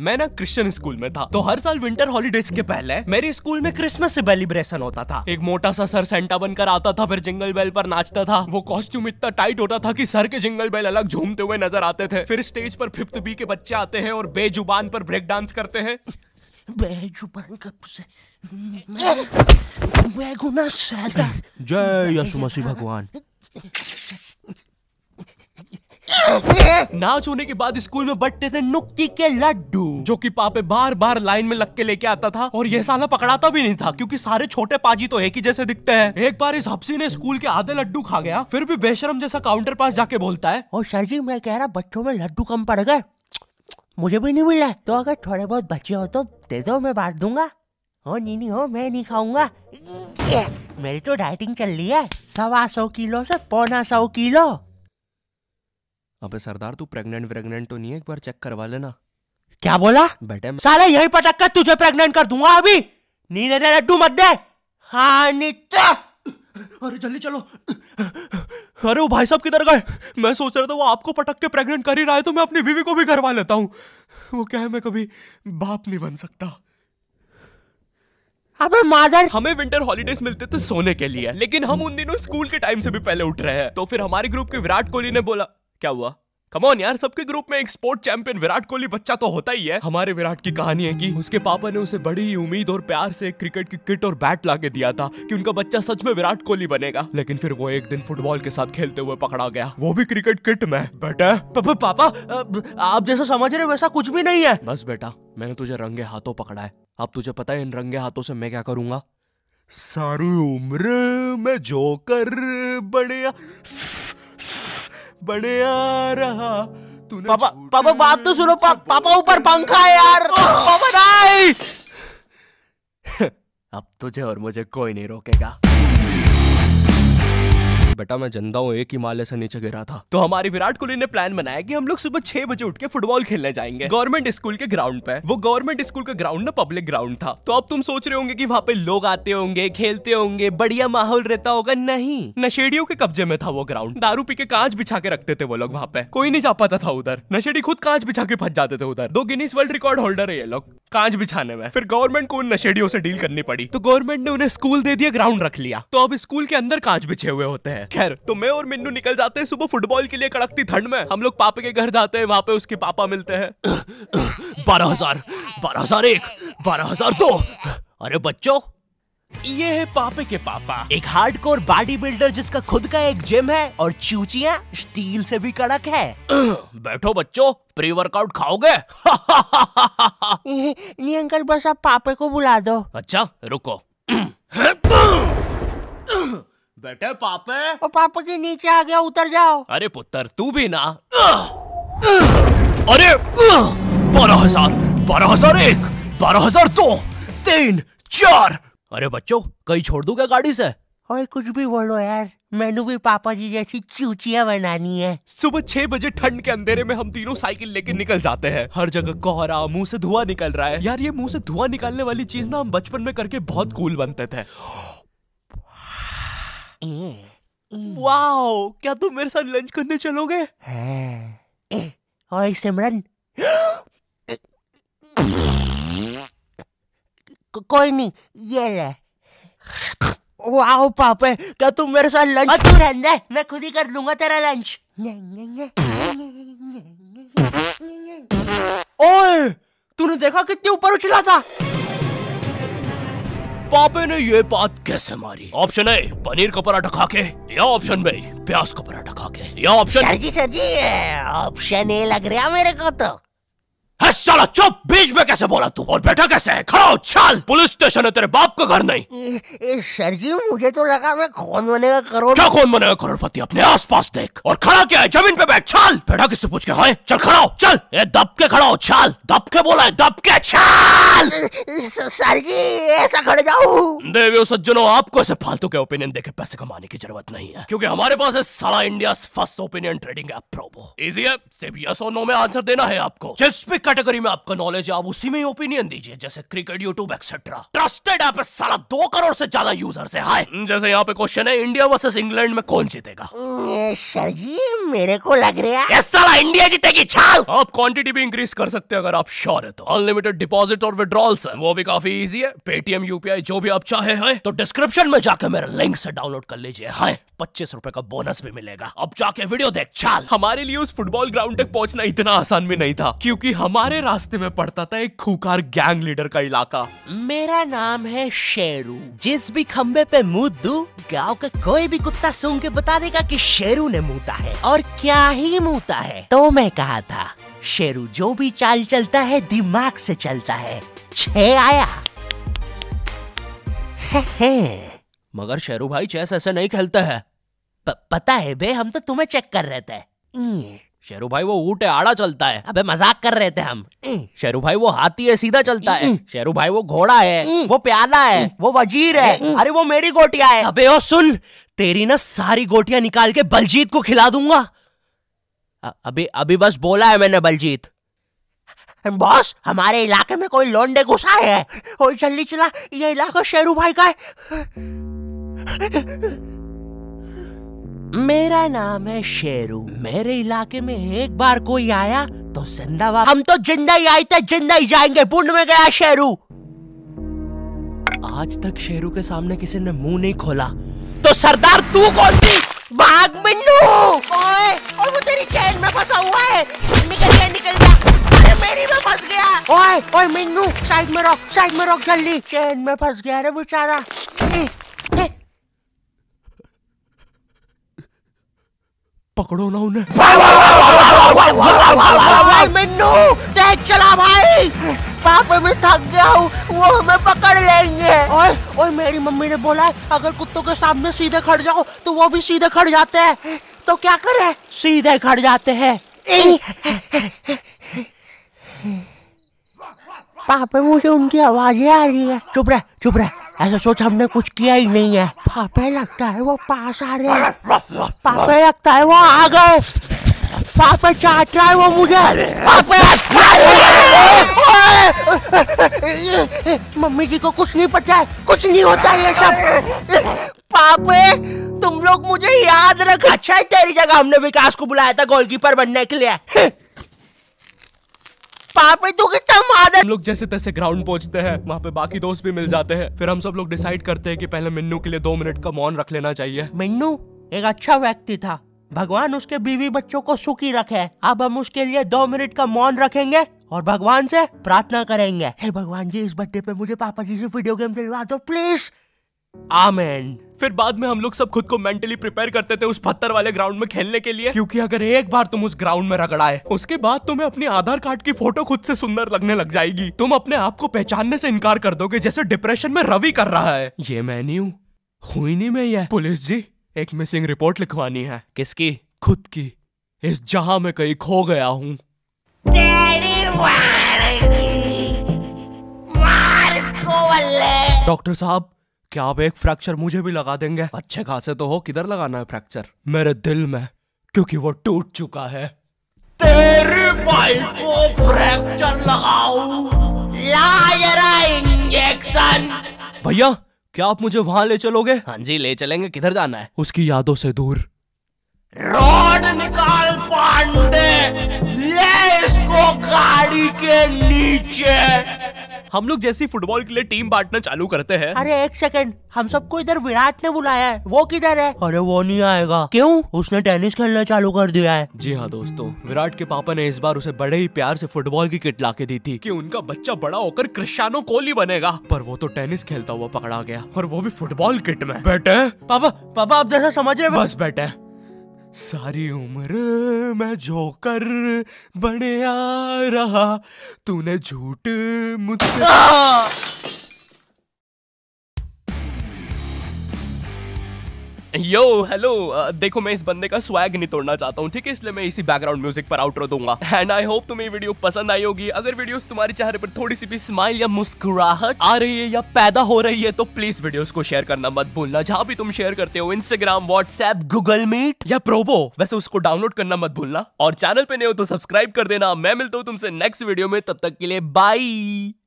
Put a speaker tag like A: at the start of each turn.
A: मैं ना Christian school में था तो हर साल विंटर हॉलीडेज के पहले मेरे स्कूल में क्रिसमस सेलिब्रेशन होता था एक मोटा सा सर सेंटा बनकर आता था फिर जिंगल बेल पर नाचता था वो कॉस्ट्यूम इतना टाइट होता था कि सर के जिंगल बेल अलग झूमते हुए नजर आते थे फिर स्टेज पर फिफ्थ बी के बच्चे आते हैं और बेजुबान पर ब्रेक डांस करते हैं
B: बेजुबान कब से मैं गुना जय यसु मसीह भगवान
A: नाच होने के बाद स्कूल में बटते थे नुक्की के लड्डू जो कि पापे बार बार लाइन में लग के लेके आता था और यह साला पकड़ाता भी नहीं था क्योंकि सारे छोटे पाजी तो एक ही जैसे दिखते हैं एक बार इस हफ्सी ने स्कूल के आधे लड्डू खा गया फिर भी बेशरम जैसा काउंटर पास
B: जाके बोलता है और सर जी मैं कह रहा बच्चों में लड्डू कम पड़ गए मुझे भी नहीं मिला तो अगर थोड़े बहुत बचे हो तो दे दो मैं बांट दूंगा हो नहीं नहीं हो मैं नहीं खाऊंगा मेरी तो डाइटिंग चल रही है सवा सौ किलो से पौना सौ किलो
A: अबे सरदार तू प्रेग्नेंट व्रेग्नेंट तो नहीं है एक बार चेक करवा लेना क्या बोला
B: बेटे साले यही पटक कर तुझे प्रेग्नेंट कर दूंगा अभी नहीं दे लड्डू मत दे हाँ नीचे अरे जल्दी चलो अरे वो भाई साहब किधर गए
A: मैं सोच रहा था वो आपको पटक के प्रेग्नेंट कर ही रहा है तो मैं अपनी बीवी को भी करवा लेता हूँ वो क्या है मैं कभी बाप नहीं बन सकता अबे मादर हमें विंटर हॉलीडेज मिलते थे सोने के लिए लेकिन हम उन दिनों स्कूल के टाइम से भी पहले उठ रहे हैं तो फिर हमारे ग्रुप के विराट कोहली ने बोला क्या हुआ कमोन यार सबके ग्रुप में एक स्पोर्ट चैंपियन विराट कोहली बच्चा तो होता ही है हमारे विराट की कहानी है कि उसके पापा ने उसे बड़ी ही उम्मीद और प्यार से क्रिकेट की किट और बैट ला के दिया था कि उनका बच्चा सच में विराट कोहली बनेगा लेकिन फिर वो एक दिन फुटबॉल के साथ खेलते हुए पकड़ा गया वो भी क्रिकेट किट में बेटा
B: पापा, पापा आप जैसा समझ रहे वैसा कुछ भी नहीं है
A: बस बेटा मैंने तुझे रंगे हाथों पकड़ा है अब तुझे पता है इन रंगे हाथों से मैं क्या करूंगा
B: सारी उम्र में जोकर बढ़िया बड़े आ रहा तूने पापा पापा बात तो सुनो पा, पापा ऊपर पंखा है यार पापा नहीं
A: अब तुझे और मुझे कोई नहीं रोकेगा बेटा मैं जिंदा हूँ एक हिमालय से नीचे गिरा था तो हमारे विराट कोहली ने प्लान बनाया कि हम लोग सुबह छह बजे उठ के फुटबॉल खेलने जाएंगे गवर्नमेंट स्कूल के ग्राउंड पे वो गवर्नमेंट स्कूल का ग्राउंड ना पब्लिक ग्राउंड था तो अब तुम सोच रहे होंगे की वहाँ पे लोग आते होंगे खेलते होंगे बढ़िया माहौल रहता होगा नहीं नशेड़ियों के कब्जे में था वो ग्राउंड दारू पी के कांच बिछा के रखते थे वो लोग वहाँ पे कोई नहीं जा पाता था उधर नशेड़ी खुद कांच बिछा के फंस जाते थे उधर दो गिनीस वर्ल्ड रिकॉर्ड होल्डर है ये लोग कांच बिछाने में फिर गवर्नमेंट को उन नशेड़ियों से डील करनी पड़ी तो गवर्नमेंट ने उन्हें स्कूल दे दिया ग्राउंड रख लिया तो अब स्कूल के अंदर कांच बिछे हुए होते हैं खैर तो मैं और मिन्नू निकल जाते हैं सुबह फुटबॉल के लिए कड़कती ठंड में हम लोग पापा के घर जाते हैं वहाँ पे उसके पापा मिलते हैं
B: बारह हजार बारह हजार एक बारह हजार दो अरे बच्चों ये है पापे के पापा एक हार्डकोर बॉडी बिल्डर जिसका खुद का एक जिम है और चूचिया स्टील से भी कड़क है बैठो
A: बच्चों प्री वर्कआउट खाओगे
B: नहीं अंकल बस आप पापे को बुला दो
A: अच्छा रुको
B: बेटे पापे और पापे के नीचे आ गया उतर जाओ
A: अरे पुत्र तू भी ना अरे बारह हजार बारह हजार एक बारह हजार दो तीन चार अरे बच्चों कहीं छोड़ दूंगा क्या गाड़ी से
B: और कुछ भी बोलो यार मैंने भी पापा जी जैसी चूचिया बनानी है
A: सुबह छह बजे ठंड के अंधेरे में हम तीनों साइकिल लेके निकल जाते हैं हर जगह कोहरा मुंह से धुआं निकल रहा है यार ये मुंह से धुआं निकालने वाली चीज ना हम बचपन में करके बहुत कूल बनते थे
B: वाओ क्या तुम मेरे साथ लंच करने चलोगे सिमरन कोई नहीं ये ले वाओ पापे क्या तुम मेरे साथ लंच तू रहने मैं खुद ही कर लूंगा तेरा लंच ओए तूने देखा कितने ऊपर उछला था पापे ने ये बात कैसे मारी
A: ऑप्शन ए पनीर का पराठा खा के या ऑप्शन बी प्याज का पराठा खा के या option sir ji
B: sir ji option A लग रहा मेरे को तो साला चुप
A: बीच में कैसे बोला तू और बेटा कैसे है खड़ा हो चल पुलिस स्टेशन है तेरे बाप का घर नहीं
B: ए, सर जी मुझे तो लगा मैं कौन बनेगा करोड़ क्या कौन
A: बनेगा करोड़पति अपने आसपास देख और खड़ा क्या है जमीन पे बैठ चल बेटा किससे पूछ के हाँ चल खड़ा हो चल ए दब के खड़ा हो चल दब के बोला है दब के चल
B: सर जी ऐसा खड़े जाऊ
A: देवी सज्जनों आपको ऐसे फालतू के ओपिनियन देखे पैसे कमाने की जरूरत नहीं है क्योंकि हमारे पास है सारा India first opinion trading app Probo easy है सिर्फ यस और नो में आंसर देना है आपको जिस भी कैटेगरी में आपका नॉलेज है आप उसी में ओपिनियन दीजिए जैसे cricket YouTube etcetera trusted app है साला दो करोड़ से ज्यादा यूजर्स है हाय हम्म, जैसे यहाँ पे क्वेश्चन है इंडिया वर्सेस इंग्लैंड में कौन जीतेगा
B: सर जी मेरे को लग रहा है साला इंडिया जीतेगी छाल
A: आप क्वांटिटी भी इंक्रीज कर सकते हैं अगर आप श्योर है तो अनलिमिटेड डिपॉजिट और विड्रॉल है वो भी काफी ईजी है पेटीएम यूपीआई जो भी आप चाहे है तो डिस्क्रिप्शन में जाकर मेरा लिंक से डाउनलोड कर लीजिए हाय पच्चीस रूपए का बोनस भी मिलेगा अब जाके वीडियो देख छाल हमारे लिए उस फुटबॉल ग्राउंड तक पहुंचना इतना आसान भी नहीं था क्योंकि हम हमारे रास्ते में पड़ता था
B: एक खूकार गैंग लीडर का इलाका मेरा नाम है शेरू जिस भी खम्बे पे मुँह दू गाँव का कोई भी कुत्ता सुन के बता देगा कि शेरू ने मुँहता है और क्या ही मुँहता है तो मैं कहा था शेरू जो भी चाल चलता है दिमाग से चलता है छे आया हे हे। मगर शेरू भाई चेस ऐसे नहीं खेलते हैं प- पता है बे हम तो तुम्हें चेक कर रहे थे शेरू भाई वो ऊटे है आड़ा चलता है अबे मजाक कर रहे थे हम हम्म। शेरू भाई वो हाथी है सीधा चलता है हम्म। शेरू भाई वो घोड़ा है हम्म। वो प्याला है वो वजीर है अरे वो मेरी गोटिया है अबे ओ सुन तेरी ना सारी गोटिया निकाल के बलजीत को खिला दूंगा अभी अभी बस बोला है मैंने बलजीत बॉस हमारे इलाके में कोई लोंडे घुसा है और जल्दी चला ये इलाका शेरू भाई का है मेरा नाम है शेरू मेरे इलाके में एक बार कोई आया तो जिंदा वापस हम तो जिंदा ही आए थे जिंदा ही जाएंगे पुण्य में गया शेरू
A: आज तक शेरू के सामने किसी ने
B: मुंह नहीं खोला तो सरदार तू कौन थी भाग मिन्नू ओए और वो तेरी चैन में फंसा हुआ है निकल गया निकल गया अरे मेरी में फंस गया ओए ओए मिन्नू साइड में रोक साइड में रोक जल्दी चैन में फंस गया रे बेचारा पकड़ो ना उन्हें चला भाई पापा मैं थक गया हूँ वो हमें पकड़ लेंगे और और मेरी मम्मी ने बोला है अगर कुत्तों के सामने सीधे खड़ जाओ तो वो भी सीधे खड़ जाते हैं तो क्या करें सीधे खड़ जाते हैं पापा मुझे उनकी आवाजें आ रही है चुप रह चुप रह ऐसा सोच हमने कुछ किया ही नहीं है पापे लगता है वो पास आ रहे पापे लगता है वो आ गए पापे चाट रहा है वो मुझे पापे मम्मी जी को कुछ नहीं पता है कुछ नहीं होता ये सब पापे तुम लोग मुझे याद रख अच्छा है तेरी जगह हमने विकास को बुलाया था गोलकीपर बनने के लिए पापे तू तो कितना मादर
A: हम लोग जैसे तैसे ग्राउंड पहुंचते हैं वहाँ पे बाकी दोस्त भी मिल जाते हैं फिर हम सब लोग डिसाइड करते हैं कि पहले मिन्नू
B: के लिए दो मिनट का मौन रख लेना चाहिए मिन्नू एक अच्छा व्यक्ति था भगवान उसके बीवी बच्चों को सुखी रखे अब हम उसके लिए दो मिनट का मौन रखेंगे और भगवान से प्रार्थना करेंगे हे भगवान जी इस बर्थडे पे मुझे पापा जी से वीडियो गेम दिलवा दो प्लीज
A: आमेन फिर बाद में हम लोग सब खुद को मेंटली प्रिपेयर करते थे उस पत्थर वाले ग्राउंड में खेलने के लिए क्योंकि अगर एक बार तुम उस ग्राउंड में रगड़ाए उसके बाद तुम्हें अपने आधार कार्ड की फोटो खुद से सुंदर लगने लग जाएगी तुम अपने आप को पहचानने से इनकार कर दोगे जैसे डिप्रेशन में रवि कर रहा है ये मैं नहीं हूँ हुई नहीं मैं यह पुलिस जी एक मिसिंग रिपोर्ट लिखवानी है किसकी खुद की इस जहां में कहीं खो गया हूँ डॉक्टर साहब क्या आप एक फ्रैक्चर मुझे भी लगा देंगे अच्छे खासे तो हो किधर लगाना है फ्रैक्चर मेरे दिल में क्योंकि वो टूट चुका है
B: तेरे भाई को फ्रैक्चर इंजेक्शन
A: भैया क्या आप मुझे वहां ले चलोगे हाँ जी ले चलेंगे किधर जाना है उसकी यादों से दूर
B: रोड निकाल पांडे वो
A: गाड़ी के नीचे हम लोग जैसी फुटबॉल के लिए टीम बांटना चालू करते हैं अरे
B: एक सेकंड हम सबको इधर विराट ने बुलाया है वो किधर है अरे वो नहीं आएगा क्यों उसने टेनिस खेलना चालू कर दिया है
A: जी हाँ दोस्तों विराट के पापा ने इस बार उसे बड़े ही प्यार से फुटबॉल की किट ला के दी थी कि उनका बच्चा बड़ा होकर क्रिस्टानो कोहली बनेगा पर वो तो टेनिस खेलता हुआ पकड़ा गया और वो भी फुटबॉल
B: किट में बेटे पापा पापा आप जैसा समझ रहे बस बेटे
A: सारी उम्र मैं जोकर बने आ रहा तूने झूठ मुझसे यो हेलो uh, देखो मैं इस बंदे का स्वैग नहीं तोड़ना चाहता हूँ ठीक है इसलिए मैं इसी बैकग्राउंड म्यूजिक पर आउट दूंगा एंड आई होप तुम्हें वीडियो पसंद आई होगी अगर वीडियो तुम्हारे चेहरे पर थोड़ी सी भी स्माइल या मुस्कुराहट आ रही है या पैदा हो रही है तो प्लीज वीडियो को शेयर करना मत भूलना जहाँ भी तुम शेयर करते हो इंस्टाग्राम व्हाट्सएप गूगल मीट या प्रोबो वैसे उसको डाउनलोड करना मत भूलना और चैनल पे नहीं हो तो सब्सक्राइब कर देना मैं मिलता हूँ तुमसे नेक्स्ट वीडियो में तब तक के लिए बाई